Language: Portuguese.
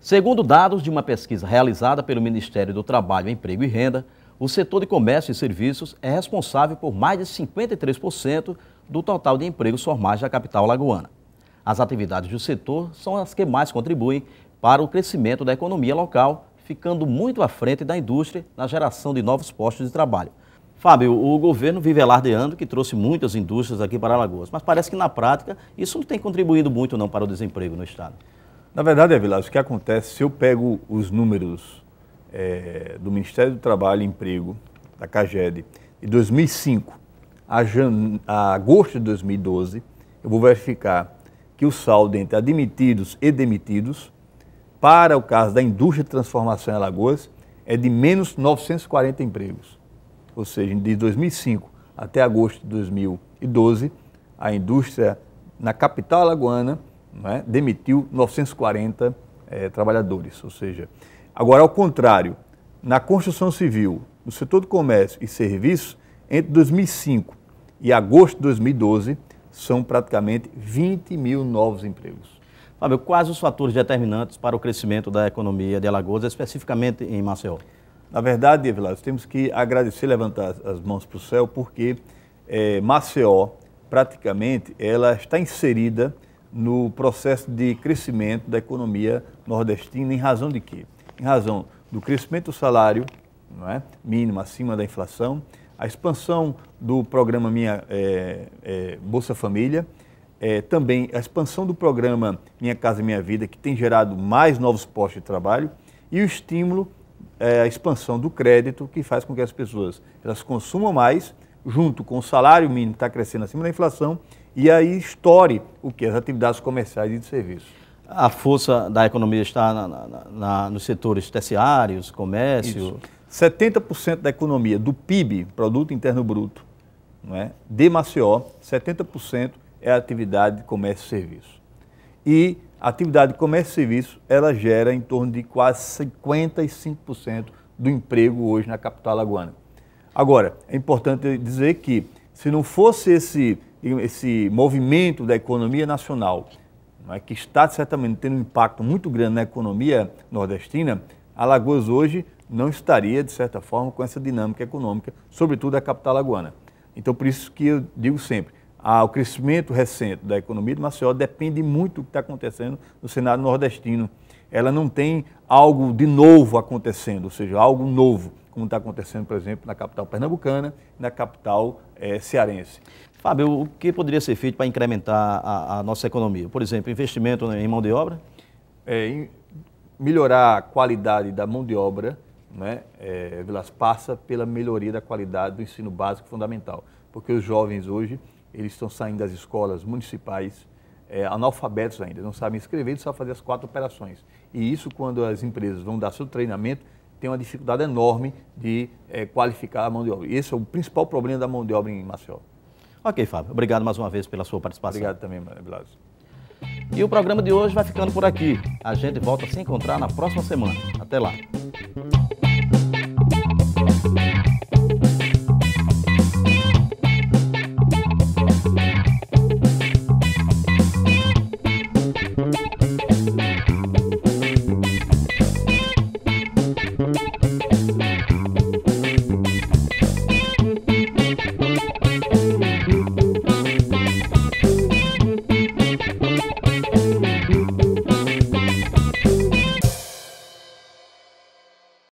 Segundo dados de uma pesquisa realizada pelo Ministério do Trabalho, Emprego e Renda, o setor de comércio e serviços é responsável por mais de 53% do total de empregos formais da capital lagoana. As atividades do setor são as que mais contribuem para o crescimento da economia local, ficando muito à frente da indústria na geração de novos postos de trabalho. Fábio, o governo vive alardeando que trouxe muitas indústrias aqui para Alagoas, mas parece que na prática isso não tem contribuído muito não para o desemprego no Estado. Na verdade, é Vilas, o que acontece, se eu pego os números é, do Ministério do Trabalho e Emprego, da CAGED, de 2005 a, jan... a agosto de 2012, eu vou verificar que o saldo entre admitidos e demitidos, para o caso da indústria de transformação em Alagoas, é de menos 940 empregos ou seja, de 2005 até agosto de 2012, a indústria na capital alagoana né, demitiu 940 é, eh, trabalhadores. Ou seja, agora ao contrário, na construção civil, no setor do comércio e serviços, entre 2005 e agosto de 2012, são praticamente 20 mil novos empregos. Fábio, quais os fatores determinantes para o crescimento da economia de Alagoas, especificamente em Maceió? Na verdade, Evilas, temos que agradecer, levantar as mãos para o céu, porque é, Maceió, praticamente, ela está inserida no processo de crescimento da economia nordestina, em razão de quê? Em razão do crescimento do salário não é? mínimo acima da inflação, a expansão do programa Minha é, é, Bolsa Família, é, também a expansão do programa Minha Casa Minha Vida, que tem gerado mais novos postos de trabalho, e o estímulo é, a expansão do crédito que faz com que as pessoas elas consumam mais, junto com o salário mínimo que está crescendo acima da inflação, e aí estoure o que? As atividades comerciais e de serviços a força da economia está na, na, na, nos setores terciários, comércio. Isso. 70% da economia do PIB, Produto Interno Bruto, não é? de Maceió, 70% é a atividade de comércio e serviço. E a atividade de comércio e serviço, ela gera em torno de quase 55% do emprego hoje na capital lagoana. Agora, é importante dizer que se não fosse esse, esse movimento da economia nacional, é, que está certamente tendo um impacto muito grande na economia nordestina, Alagoas hoje não estaria, de certa forma, com essa dinâmica econômica, sobretudo a capital lagoana. Então, por isso que eu digo sempre, ao ah, crescimento recente da economia de Maceió depende muito do que está acontecendo no cenário nordestino. Ela não tem algo de novo acontecendo, ou seja, algo novo, como está acontecendo, por exemplo, na capital pernambucana e na capital é, cearense. Fábio, o que poderia ser feito para incrementar a, a nossa economia? Por exemplo, investimento né, em mão de obra? É, melhorar a qualidade da mão de obra, né, é, Vilas, passa pela melhoria da qualidade do ensino básico fundamental, porque os jovens hoje eles estão saindo das escolas municipais é, analfabetos ainda, não sabem escrever, eles sabem fazer as quatro operações. E isso, quando as empresas vão dar seu treinamento, tem uma dificuldade enorme de é, qualificar a mão de obra. E esse é o principal problema da mão de obra em Maceió. Ok, Fábio. Obrigado mais uma vez pela sua participação. Obrigado também, Blas. E o programa de hoje vai ficando por aqui. A gente volta a se encontrar na próxima semana. Até lá.